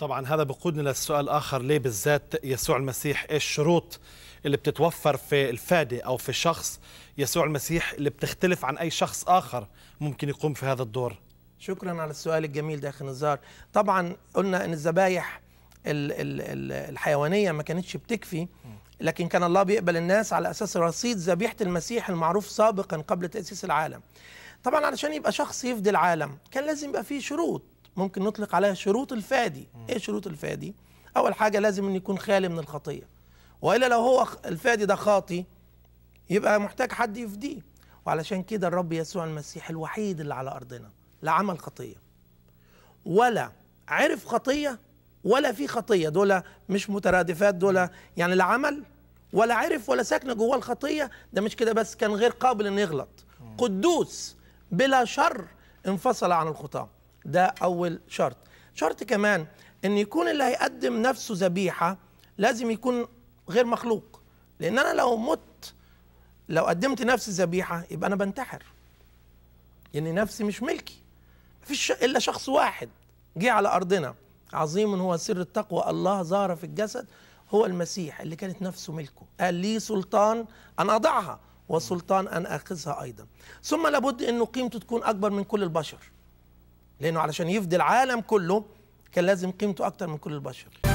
طبعا هذا بقودنا للسؤال الاخر ليه بالذات يسوع المسيح ايش الشروط اللي بتتوفر في الفادي او في شخص يسوع المسيح اللي بتختلف عن اي شخص اخر ممكن يقوم في هذا الدور شكرا على السؤال الجميل ده نزار طبعا قلنا ان الذبايح الحيوانيه ما كانتش بتكفي لكن كان الله بيقبل الناس على اساس رصيد ذبيحه المسيح المعروف سابقا قبل تاسيس العالم طبعا علشان يبقى شخص يفدي العالم كان لازم يبقى فيه شروط ممكن نطلق عليها شروط الفادي ايه شروط الفادي اول حاجه لازم ان يكون خالي من الخطيه والا لو هو الفادي ده خاطي يبقى محتاج حد يفديه وعلشان كده الرب يسوع المسيح الوحيد اللي على ارضنا لا عمل خطيه ولا عرف خطيه ولا في خطيه دول مش مترادفات دول يعني لا عمل ولا عرف ولا ساكنه جواه الخطيه ده مش كده بس كان غير قابل ان يغلط قدوس بلا شر انفصل عن الخطاه ده أول شرط شرط كمان أن يكون اللي هيقدم نفسه ذبيحة لازم يكون غير مخلوق لأن أنا لو مت لو قدمت نفسي ذبيحة يبقى أنا بنتحر لأن يعني نفسي مش ملكي مفيش إلا شخص واحد جه على أرضنا عظيم هو سر التقوى الله ظهر في الجسد هو المسيح اللي كانت نفسه ملكه قال لي سلطان أن أضعها وسلطان أن آخذها أيضا ثم لابد أنه قيمته تكون أكبر من كل البشر لأنه علشان يفدي العالم كله كان لازم قيمته أكتر من كل البشر